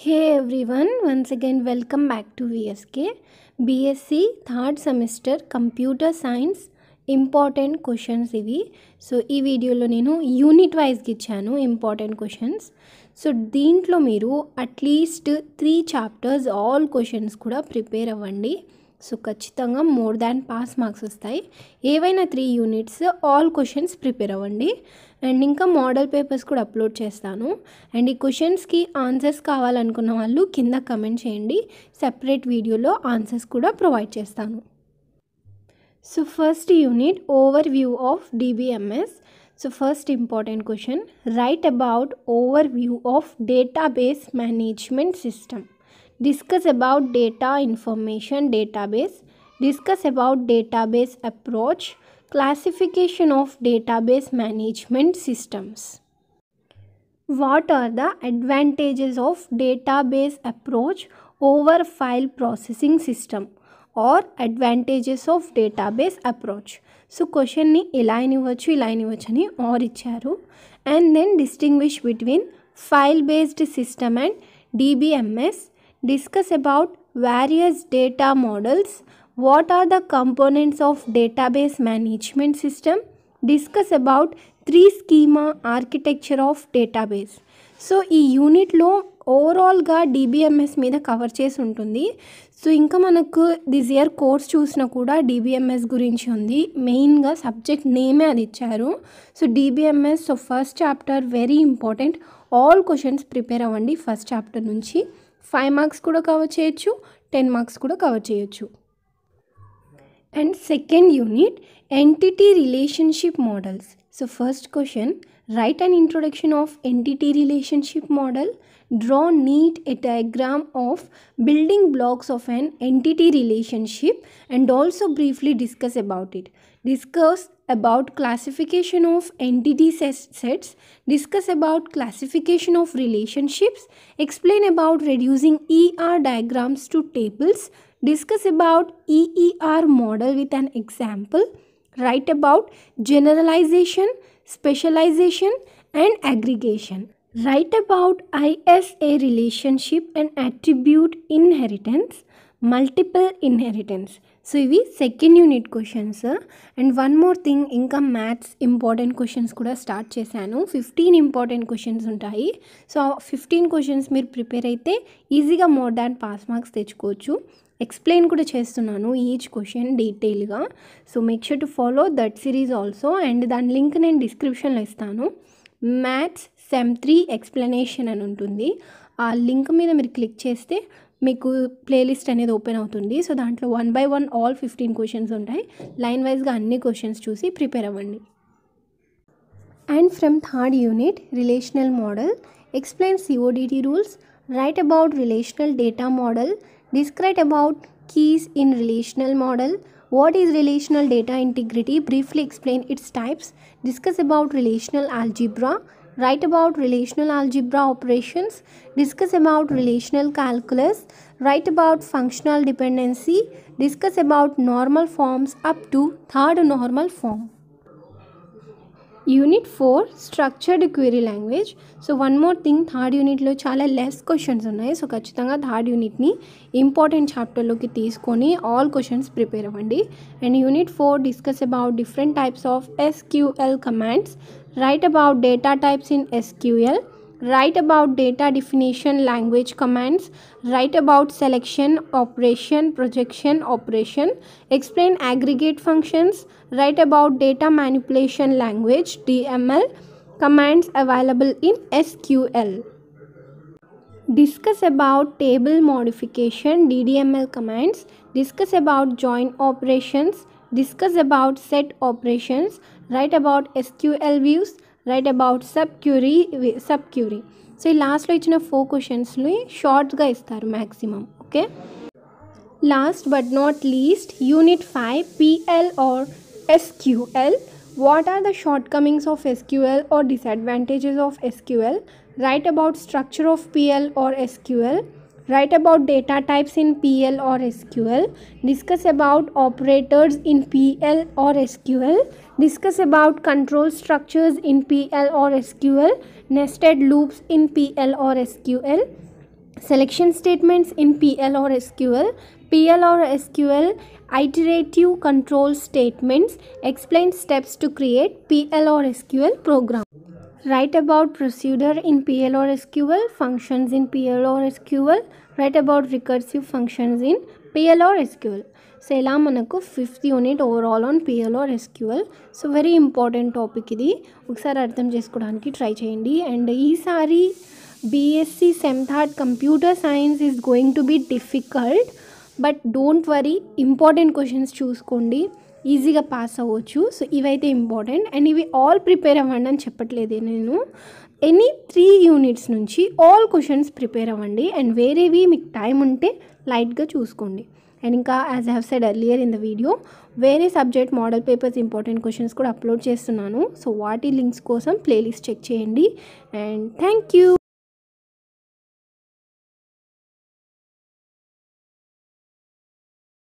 Hey everyone once again welcome back to VSK BSc third semester computer science important questions ఇవి so ఈ వీడియోలో నేను unit వైజ్కి ఇచ్చాను important questions so దీంట్లో మీరు at least three chapters all questions కూడా prepare అవ్వండి సో ఖచ్చితంగా మోర్ దాన్ పాస్ మార్క్స్ వస్తాయి ఏవైనా three units all questions prepare అవ్వండి అండ్ ఇంకా మోడల్ పేపర్స్ కూడా అప్లోడ్ చేస్తాను అండ్ ఈ క్వశ్చన్స్కి ఆన్సర్స్ కావాలనుకున్న వాళ్ళు కింద కమెంట్ చేయండి సెపరేట్ వీడియోలో ఆన్సర్స్ కూడా ప్రొవైడ్ చేస్తాను so first unit overview of DBMS first important question right about overview of database management system discuss about data information database, discuss about database approach, classification of database management systems. What are the advantages of database approach over file processing system or advantages of database approach so క్వశ్చన్ని ఇలా ఇవ్వచ్చు ఇలా ఇవ్వచ్చు అని Or ఇచ్చారు and then distinguish between file based system and DBMS. Discuss about various data models what are the components of database management system discuss about three schema architecture of database so ఈ యూనిట్లో ఓవరాల్గా DBMS మీద cover చేసి ఉంటుంది so ఇంకా మనకు this year course చూసినా కూడా డీబీఎంఎస్ గురించి ఉంది మెయిన్గా సబ్జెక్ట్ నేమే అది ఇచ్చారు so DBMS so first chapter very important all questions prepare అవ్వండి ఫస్ట్ చాప్టర్ నుంచి ఫైవ్ మార్క్స్ కూడా కవర్ చేయొచ్చు టెన్ మార్క్స్ కూడా కవర్ చేయొచ్చు and second unit Entity relationship models. So first question, write an introduction of entity relationship model. Draw neat a diagram of building blocks of an entity relationship and also briefly discuss about it. Discuss about classification of entity sets, discuss about classification of relationships, explain about reducing ER diagrams to tables, discuss about EER model with an example, write about generalization, specialization and aggregation. Write about ISA relationship and attribute inheritance, multiple inheritance. So ఇవి second unit questions and one more thing ఇంకా maths important questions కూడా start చేశాను fifteen important questions ఉంటాయి so fifteen questions మీరు prepare అయితే ఈజీగా more than pass marks తెచ్చుకోవచ్చు explain కూడా చేస్తున్నాను ఈచ్ క్వశ్చన్ డీటెయిల్గా so make sure to follow that series also and దాని లింక్ నేను డిస్క్రిప్షన్లో ఇస్తాను మ్యాథ్స్ సెమ్ త్రీ ఎక్స్ప్లెనేషన్ అని ఉంటుంది ఆ లింక్ మీద మీరు క్లిక్ చేస్తే మీకు ప్లేలిస్ట్ అనేది ఓపెన్ అవుతుంది సో దాంట్లో one by one all fifteen questions ఉంటాయి లైన్ వైజ్గా అన్ని క్వశ్చన్స్ చూసి ప్రిపేర్ అవ్వండి and from third unit relational model explain CODD rules write about relational data model describe about keys in relational model what is relational data integrity briefly explain its types discuss about relational algebra write about relational algebra operations, discuss about relational calculus, write about functional dependency, discuss about normal forms up to third normal form. Unit four structured query language so one more thing third యూనిట్లో చాలా less questions ఉన్నాయి so ఖచ్చితంగా third యూనిట్ని important చాప్టర్లోకి తీసుకొని all questions prepare అవ్వండి and unit four discuss about different types of SQL commands write about data types in SQL, write about data definition language commands, write about selection, operation, projection, operation, explain aggregate functions, write about data manipulation language DML, commands available in SQL. Discuss about table modification DDML commands, discuss about join operations, discuss about set operations write about sql views write about subquery subquery so last lo ichina four questions lo short ga istaru maximum okay last but not least unit 5 pl or sql what are the shortcomings of sql or disadvantages of sql write about structure of pl or sql Write about data types in PL or SQL. Discuss about operators in PL or SQL. Discuss about control structures in PL or SQL. Nested loops in PL or SQL. Selection statements in PL or SQL. PL or SQL iterative control statements. Explain steps to create PL or SQL program. write about procedure in PL or SQL, functions in PL or SQL, write about recursive functions in PL or SQL. So ఇలా మనకు fifth unit overall on PL or SQL so very important topic ఇది ఒకసారి అర్థం చేసుకోవడానికి try చేయండి and ఈసారి BSc sem third computer science is going to be difficult but don't worry important questions చూసుకోండి ఈజీగా పాస్ అవ్వచ్చు సో ఇవైతే ఇంపార్టెంట్ అండ్ ఇవి ఆల్ ప్రిపేర్ అవ్వండి అని చెప్పట్లేదు నేను ఎనీ త్రీ యూనిట్స్ నుంచి ఆల్ క్వశ్చన్స్ ప్రిపేర్ అవ్వండి అండ్ వేరేవి మీకు టైం ఉంటే లైట్గా చూసుకోండి అండ్ ఇంకా as have said earlier in the video వేరే subject model papers important questions కూడా అప్లోడ్ చేస్తున్నాను సో వాటి లింక్స్ కోసం ప్లేలిస్ట్ చెక్ చేయండి అండ్ థ్యాంక్ యూ